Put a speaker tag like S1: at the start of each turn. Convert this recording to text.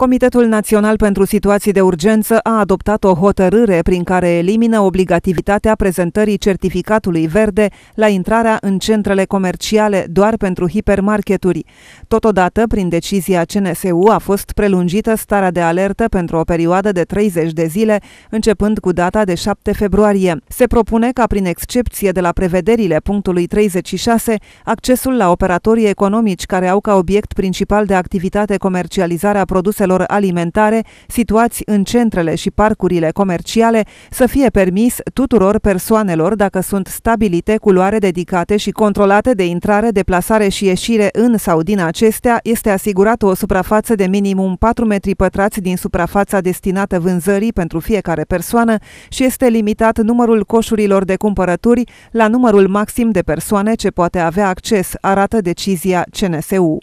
S1: Comitetul Național pentru Situații de Urgență a adoptat o hotărâre prin care elimină obligativitatea prezentării certificatului verde la intrarea în centrele comerciale doar pentru hipermarketuri. Totodată, prin decizia CNSU a fost prelungită starea de alertă pentru o perioadă de 30 de zile, începând cu data de 7 februarie. Se propune ca, prin excepție de la prevederile punctului 36, accesul la operatorii economici care au ca obiect principal de activitate comercializarea produselor produselor alimentare situați în centrele și parcurile comerciale să fie permis tuturor persoanelor dacă sunt stabilite culoare dedicate și controlate de intrare, deplasare și ieșire în sau din acestea, este asigurată o suprafață de minimum 4 metri pătrați din suprafața destinată vânzării pentru fiecare persoană și este limitat numărul coșurilor de cumpărături la numărul maxim de persoane ce poate avea acces, arată decizia CNSU.